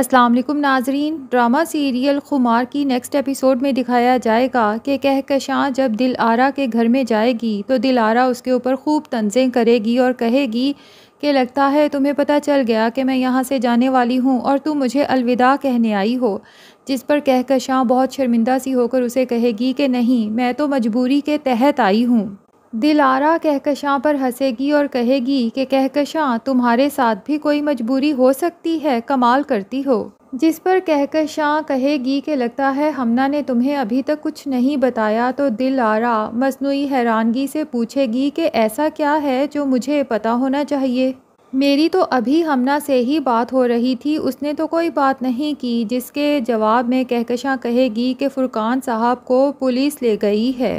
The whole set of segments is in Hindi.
अस्सलाम वालेकुम नाजरीन ड्रामा सीरियल खुमार की नेक्स्ट एपिसोड में दिखाया जाएगा कि कहकशां जब दिल आरा के घर में जाएगी तो दिल आरा उसके ऊपर खूब तंजें करेगी और कहेगी कि लगता है तुम्हें पता चल गया कि मैं यहाँ से जाने वाली हूँ और तुम मुझे अलविदा कहने आई हो जिस पर कहकशां बहुत शर्मिंदा सी होकर उसे कहेगी कि नहीं मैं तो मजबूरी के तहत आई हूँ दिलारा कहकशां पर हंसेगी और कहेगी कि कहकशां तुम्हारे साथ भी कोई मजबूरी हो सकती है कमाल करती हो जिस पर कहकशां कहेगी कि लगता है हमना ने तुम्हें अभी तक कुछ नहीं बताया तो दिल आरा मसनू हैरानगी से पूछेगी कि ऐसा क्या है जो मुझे पता होना चाहिए मेरी तो अभी हमना से ही बात हो रही थी उसने तो कोई बात नहीं की जिसके जवाब में कहकशां कहेगी कि फ़ुरकान साहब को पुलिस ले गई है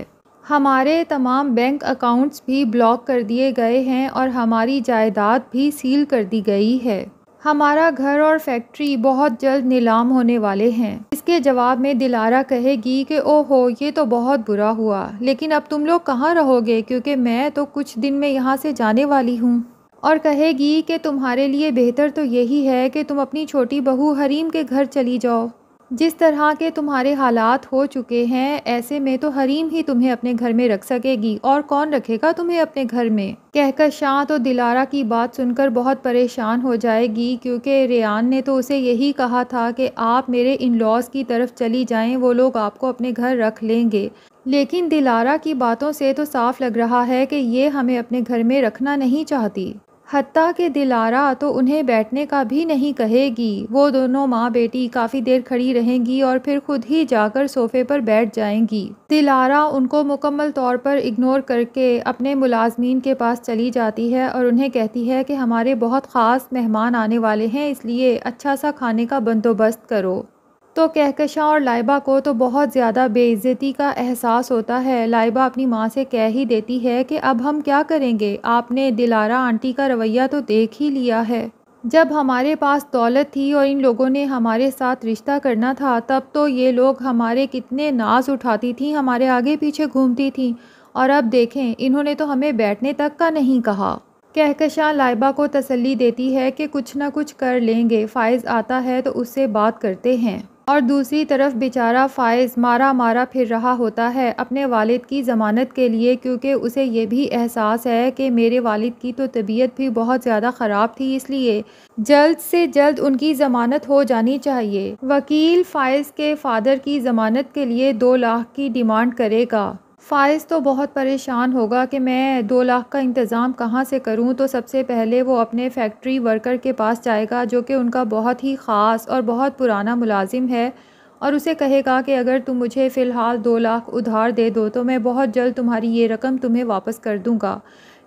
हमारे तमाम बैंक अकाउंट्स भी ब्लॉक कर दिए गए हैं और हमारी जायदाद भी सील कर दी गई है हमारा घर और फैक्ट्री बहुत जल्द नीलाम होने वाले हैं इसके जवाब में दिलारा कहेगी कि ओहो ये तो बहुत बुरा हुआ लेकिन अब तुम लोग कहाँ रहोगे क्योंकि मैं तो कुछ दिन में यहाँ से जाने वाली हूँ और कहेगी कि तुम्हारे लिए बेहतर तो यही है कि तुम अपनी छोटी बहू हरीम के घर चली जाओ जिस तरह के तुम्हारे हालात हो चुके हैं ऐसे में तो हरीम ही तुम्हें अपने घर में रख सकेगी और कौन रखेगा तुम्हें अपने घर में कहकर शाह तो दिलारा की बात सुनकर बहुत परेशान हो जाएगी क्योंकि रेयान ने तो उसे यही कहा था कि आप मेरे इन लॉज की तरफ चली जाएं वो लोग आपको अपने घर रख लेंगे लेकिन दिलारा की बातों से तो साफ लग रहा है कि ये हमें अपने घर में रखना नहीं चाहती हती के दिलारा तो उन्हें बैठने का भी नहीं कहेगी वो दोनों माँ बेटी काफ़ी देर खड़ी रहेंगी और फिर खुद ही जाकर सोफे पर बैठ जाएंगी दिलारा उनको मुकम्मल तौर पर इग्नोर करके अपने मुलाजमीन के पास चली जाती है और उन्हें कहती है कि हमारे बहुत ख़ास मेहमान आने वाले हैं इसलिए अच्छा सा खाने का बंदोबस्त करो तो कहकशा और लाइबा को तो बहुत ज़्यादा बेइज्जती का एहसास होता है लाइबा अपनी माँ से कह ही देती है कि अब हम क्या करेंगे आपने दिलारा आंटी का रवैया तो देख ही लिया है जब हमारे पास दौलत थी और इन लोगों ने हमारे साथ रिश्ता करना था तब तो ये लोग हमारे कितने नाज उठाती थी हमारे आगे पीछे घूमती थी और अब देखें इन्होंने तो हमें बैठने तक का नहीं कहा कहकशां लाइबा को तसल्ली देती है कि कुछ ना कुछ कर लेंगे फ़ाइज़ आता है तो उससे बात करते हैं और दूसरी तरफ बेचारा फ़ायज़ मारा मारा फिर रहा होता है अपने वालिद की ज़मानत के लिए क्योंकि उसे यह भी एहसास है कि मेरे वालिद की तो तबीयत भी बहुत ज़्यादा ख़राब थी इसलिए जल्द से जल्द उनकी ज़मानत हो जानी चाहिए वकील फ़ायज़ के फ़ादर की ज़मानत के लिए दो लाख की डिमांड करेगा फ़ायज़ तो बहुत परेशान होगा कि मैं दो लाख का इंतज़ाम कहाँ से करूँ तो सबसे पहले वो अपने फैक्ट्री वर्कर के पास जाएगा जो कि उनका बहुत ही ख़ास और बहुत पुराना मुलाजिम है और उसे कहेगा कि अगर तुम मुझे फ़िलहाल दो लाख उधार दे दो तो मैं बहुत जल्द तुम्हारी ये रकम तुम्हें वापस कर दूँगा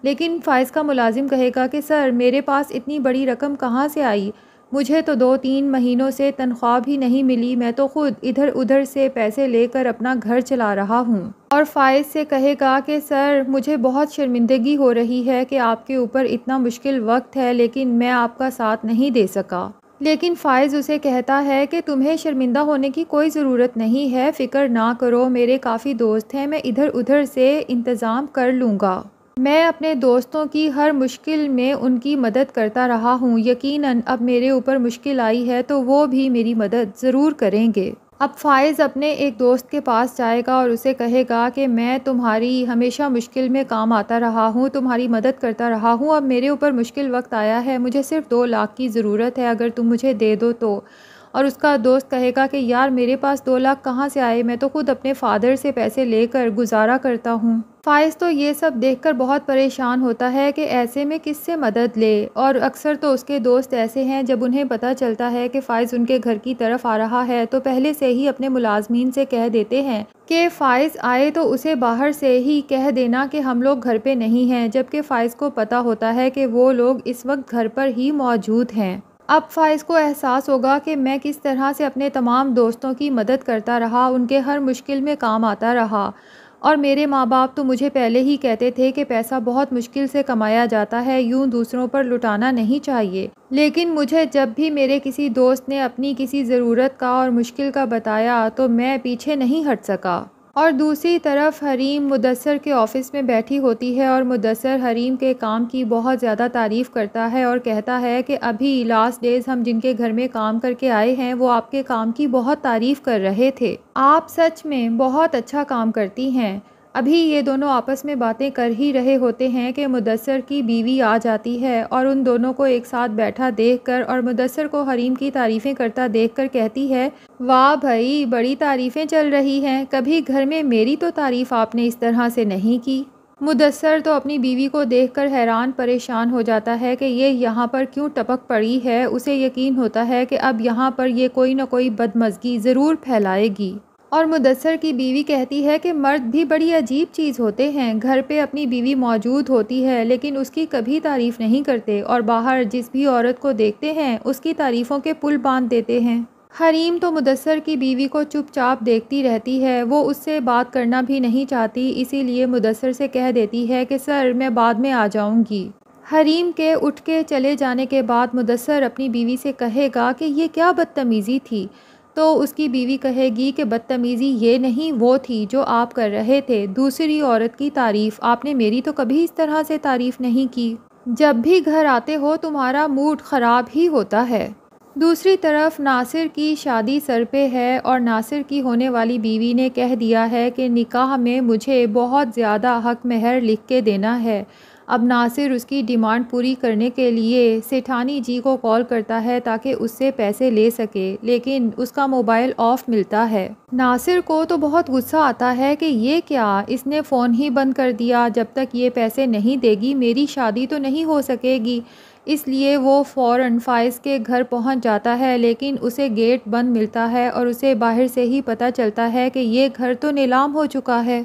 लेकिन फ़ायज़ का मुलाजिम कहेगा कि सर मेरे पास इतनी बड़ी रकम कहाँ से आई मुझे तो दो तीन महीनों से तनख्वाह भी नहीं मिली मैं तो ख़ुद इधर उधर से पैसे लेकर अपना घर चला रहा हूँ और फ़ायज़ से कहेगा कि सर मुझे बहुत शर्मिंदगी हो रही है कि आपके ऊपर इतना मुश्किल वक्त है लेकिन मैं आपका साथ नहीं दे सका लेकिन फ़ायज़ उसे कहता है कि तुम्हें शर्मिंदा होने की कोई ज़रूरत नहीं है फ़िक्र ना करो मेरे काफ़ी दोस्त हैं मैं इधर उधर से इंतज़ाम कर लूँगा मैं अपने दोस्तों की हर मुश्किल में उनकी मदद करता रहा हूँ यकीनन अब मेरे ऊपर मुश्किल आई है तो वो भी मेरी मदद ज़रूर करेंगे अब फ़ाइज़ अपने एक दोस्त के पास जाएगा और उसे कहेगा कि मैं तुम्हारी हमेशा मुश्किल में काम आता रहा हूँ तुम्हारी मदद करता रहा हूँ अब मेरे ऊपर मुश्किल वक्त आया है मुझे सिर्फ दो लाख की ज़रूरत है अगर तुम मुझे दे दो तो और उसका दोस्त कहेगा कि यार मेरे पास दो लाख कहाँ से आए मैं तो खुद अपने फ़ादर से पैसे लेकर गुजारा करता हूँ फाइज तो ये सब देखकर बहुत परेशान होता है कि ऐसे में किससे मदद ले और अक्सर तो उसके दोस्त ऐसे हैं जब उन्हें पता चलता है कि फ़ाइज़ उनके घर की तरफ आ रहा है तो पहले से ही अपने मुलाजमीन से कह देते हैं कि फ़ाइज़ आए तो उसे बाहर से ही कह देना कि हम लोग घर पे नहीं हैं जबकि फ़ाइज़ को पता होता है कि वो लोग इस वक्त घर पर ही मौजूद हैं अब फ़ाइज़ को एहसास होगा कि मैं किस तरह से अपने तमाम दोस्तों की मदद करता रहा उनके हर मुश्किल में काम आता रहा और मेरे माँ बाप तो मुझे पहले ही कहते थे कि पैसा बहुत मुश्किल से कमाया जाता है यूं दूसरों पर लुटाना नहीं चाहिए लेकिन मुझे जब भी मेरे किसी दोस्त ने अपनी किसी ज़रूरत का और मुश्किल का बताया तो मैं पीछे नहीं हट सका और दूसरी तरफ हरीम मुदसर के ऑफ़िस में बैठी होती है और मुदसर हरीम के काम की बहुत ज़्यादा तारीफ़ करता है और कहता है कि अभी लास्ट डेज़ हम जिनके घर में काम करके आए हैं वो आपके काम की बहुत तारीफ़ कर रहे थे आप सच में बहुत अच्छा काम करती हैं अभी ये दोनों आपस में बातें कर ही रहे होते हैं कि मुदसर की बीवी आ जाती है और उन दोनों को एक साथ बैठा देख कर और मुदसर को हरीम की तारीफ़ें करता देख कर कहती है वाह भाई बड़ी तारीफ़ें चल रही हैं कभी घर में मेरी तो तारीफ़ आपने इस तरह से नहीं की मुदसर तो अपनी बीवी को देखकर हैरान परेशान हो जाता है कि ये यहाँ पर क्यों टपक पड़ी है उसे यकीन होता है कि अब यहाँ पर ये कोई ना कोई बदमजगी ज़रूर फैलाएगी और मुदसर की बीवी कहती है कि मर्द भी बड़ी अजीब चीज़ होते हैं घर पे अपनी बीवी मौजूद होती है लेकिन उसकी कभी तारीफ़ नहीं करते और बाहर जिस भी औरत को देखते हैं उसकी तारीफ़ों के पुल बांध देते हैं हरीम तो मुदसर की बीवी को चुपचाप देखती रहती है वो उससे बात करना भी नहीं चाहती इसीलिए मुदसर से कह देती है कि सर मैं बाद में आ जाऊँगी हरीम के उठ के चले जाने के बाद मुदसर अपनी बीवी से कहेगा कि ये क्या बदतमीज़ी थी तो उसकी बीवी कहेगी कि बदतमीज़ी ये नहीं वो थी जो आप कर रहे थे दूसरी औरत की तारीफ़ आपने मेरी तो कभी इस तरह से तारीफ़ नहीं की जब भी घर आते हो तुम्हारा मूड ख़राब ही होता है दूसरी तरफ नासिर की शादी सर पे है और नासिर की होने वाली बीवी ने कह दिया है कि निकाह में मुझे बहुत ज़्यादा हक महर लिख के देना है अब नासिर उसकी डिमांड पूरी करने के लिए सेठानी जी को कॉल करता है ताकि उससे पैसे ले सके लेकिन उसका मोबाइल ऑफ मिलता है नासिर को तो बहुत गुस्सा आता है कि ये क्या इसने फ़ोन ही बंद कर दिया जब तक ये पैसे नहीं देगी मेरी शादी तो नहीं हो सकेगी इसलिए वो फ़ौर फाइज के घर पहुंच जाता है लेकिन उसे गेट बंद मिलता है और उसे बाहर से ही पता चलता है कि ये घर तो नीलाम हो चुका है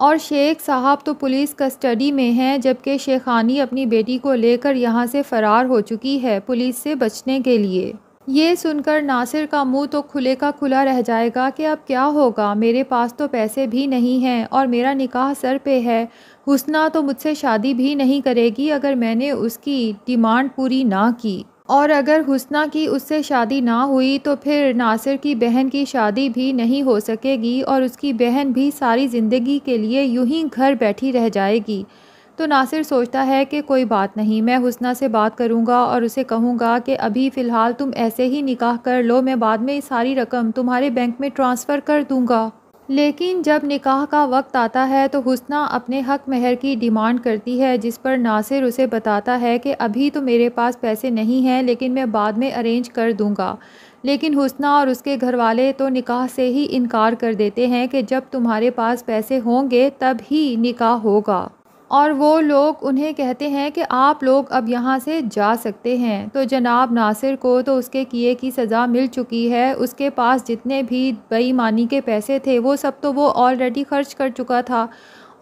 और शेख साहब तो पुलिस कस्टडी में हैं जबकि शेखानी अपनी बेटी को लेकर यहाँ से फ़रार हो चुकी है पुलिस से बचने के लिए ये सुनकर नासिर का मुंह तो खुले का खुला रह जाएगा कि अब क्या होगा मेरे पास तो पैसे भी नहीं हैं और मेरा निकाह सर पे है हुसना तो मुझसे शादी भी नहीं करेगी अगर मैंने उसकी डिमांड पूरी ना की और अगर हुसना की उससे शादी ना हुई तो फिर नासिर की बहन की शादी भी नहीं हो सकेगी और उसकी बहन भी सारी ज़िंदगी के लिए यूं ही घर बैठी रह जाएगी तो नासिर सोचता है कि कोई बात नहीं मैं हुसना से बात करूंगा और उसे कहूंगा कि अभी फ़िलहाल तुम ऐसे ही निकाह कर लो मैं बाद में सारी रकम तुम्हारे बैंक में ट्रांसफ़र कर दूंगा लेकिन जब निकाह का वक्त आता है तो हुसना अपने हक महर की डिमांड करती है जिस पर नासिर उसे बताता है कि अभी तो मेरे पास पैसे नहीं हैं लेकिन मैं बाद में अरेंज कर दूंगा लेकिन हुसना और उसके घर वाले तो निकाह से ही इनकार कर देते हैं कि जब तुम्हारे पास पैसे होंगे तब ही निकाह होगा और वो लोग उन्हें कहते हैं कि आप लोग अब यहाँ से जा सकते हैं तो जनाब नासिर को तो उसके किए की सज़ा मिल चुकी है उसके पास जितने भी बेईमानी के पैसे थे वो सब तो वो ऑलरेडी ख़र्च कर चुका था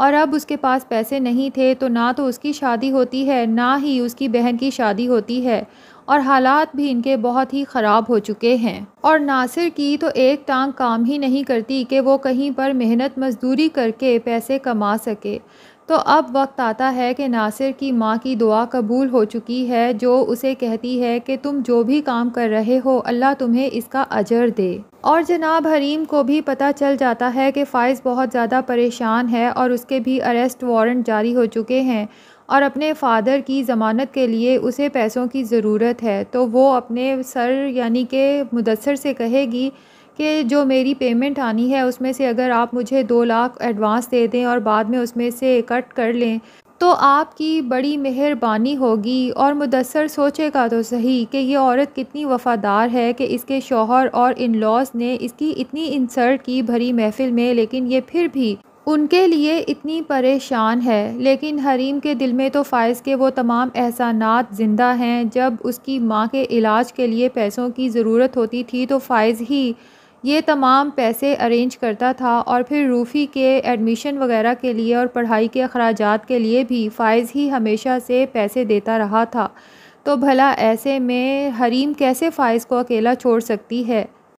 और अब उसके पास पैसे नहीं थे तो ना तो उसकी शादी होती है ना ही उसकी बहन की शादी होती है और हालात भी इनके बहुत ही ख़राब हो चुके हैं और नासिर की तो एक टांग काम ही नहीं करती कि वो कहीं पर मेहनत मजदूरी करके पैसे कमा सके तो अब वक्त आता है कि नासिर की माँ की दुआ कबूल हो चुकी है जो उसे कहती है कि तुम जो भी काम कर रहे हो अल्लाह तुम्हें इसका अजर दे और जनाब हरीम को भी पता चल जाता है कि फ़ाइज़ बहुत ज़्यादा परेशान है और उसके भी अरेस्ट वारंट जारी हो चुके हैं और अपने फ़ादर की ज़मानत के लिए उसे पैसों की ज़रूरत है तो वो अपने सर यानी कि मुदसर से कहेगी कि जो मेरी पेमेंट आनी है उसमें से अगर आप मुझे दो लाख एडवांस दे दें और बाद में उसमें से कट कर लें तो आपकी बड़ी मेहरबानी होगी और मुदसर सोचेगा तो सही कि ये औरत कितनी वफ़ादार है कि इसके शोहर और इन लॉज ने इसकी इतनी इंसर्ट की भरी महफिल में लेकिन ये फिर भी उनके लिए इतनी परेशान है लेकिन हरीम के दिल में तो फ़ायज़ के वो तमाम एहसानात ज़िंदा हैं जब उसकी माँ के इलाज के लिए पैसों की ज़रूरत होती थी तो फ़ायज़ ही ये तमाम पैसे अरेंज करता था और फिर रूफ़ी के एडमिशन वगैरह के लिए और पढ़ाई के अखराज के लिए भी फ़ायज़ ही हमेशा से पैसे देता रहा था तो भला ऐसे में हरीम कैसे फ़ायज़ को अकेला छोड़ सकती है